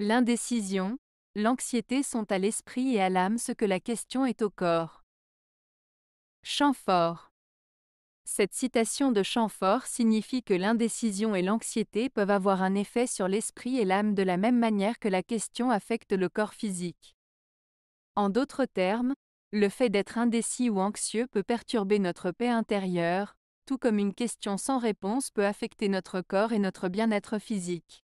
L'indécision, l'anxiété sont à l'esprit et à l'âme ce que la question est au corps. Champfort. Cette citation de Champfort signifie que l'indécision et l'anxiété peuvent avoir un effet sur l'esprit et l'âme de la même manière que la question affecte le corps physique. En d'autres termes, le fait d'être indécis ou anxieux peut perturber notre paix intérieure, tout comme une question sans réponse peut affecter notre corps et notre bien-être physique.